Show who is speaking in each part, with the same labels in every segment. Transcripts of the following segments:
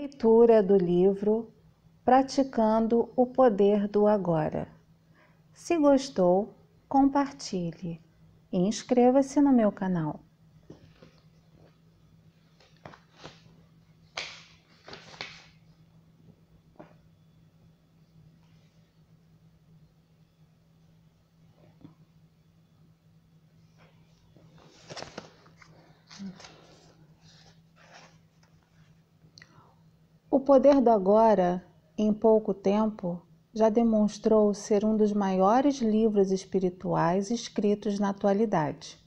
Speaker 1: Leitura do livro Praticando o Poder do Agora. Se gostou, compartilhe e inscreva-se no meu canal. O poder do agora, em pouco tempo, já demonstrou ser um dos maiores livros espirituais escritos na atualidade.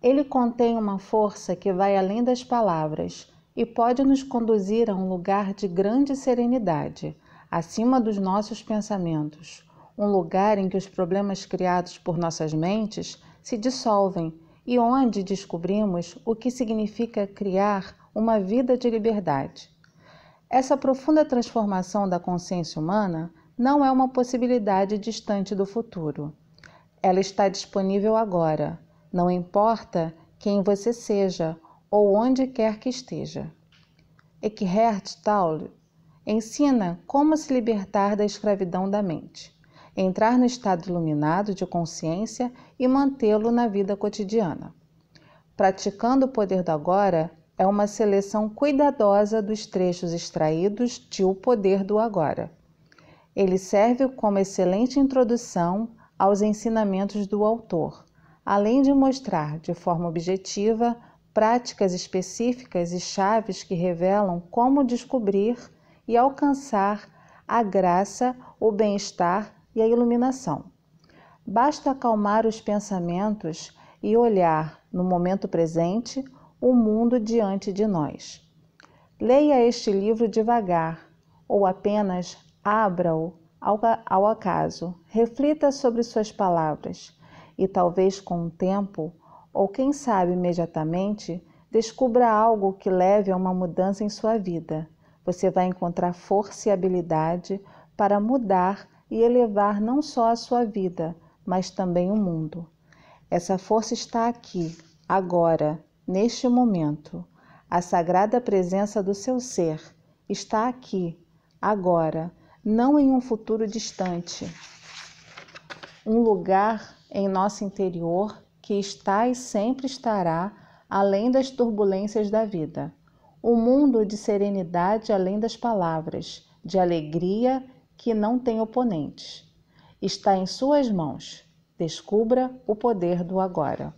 Speaker 1: Ele contém uma força que vai além das palavras e pode nos conduzir a um lugar de grande serenidade, acima dos nossos pensamentos, um lugar em que os problemas criados por nossas mentes se dissolvem e onde descobrimos o que significa criar uma vida de liberdade. Essa profunda transformação da consciência humana não é uma possibilidade distante do futuro. Ela está disponível agora, não importa quem você seja ou onde quer que esteja. Eckhart Tolle ensina como se libertar da escravidão da mente, entrar no estado iluminado de consciência e mantê-lo na vida cotidiana. Praticando o poder do agora, é uma seleção cuidadosa dos trechos extraídos de O Poder do Agora. Ele serve como excelente introdução aos ensinamentos do autor, além de mostrar de forma objetiva práticas específicas e chaves que revelam como descobrir e alcançar a graça, o bem-estar e a iluminação. Basta acalmar os pensamentos e olhar no momento presente o mundo diante de nós. Leia este livro devagar ou apenas abra-o ao acaso, reflita sobre suas palavras e talvez com o tempo, ou quem sabe imediatamente, descubra algo que leve a uma mudança em sua vida. Você vai encontrar força e habilidade para mudar e elevar não só a sua vida, mas também o mundo. Essa força está aqui, agora, Neste momento, a sagrada presença do seu ser está aqui, agora, não em um futuro distante. Um lugar em nosso interior que está e sempre estará além das turbulências da vida. Um mundo de serenidade além das palavras, de alegria que não tem oponentes. Está em suas mãos. Descubra o poder do agora.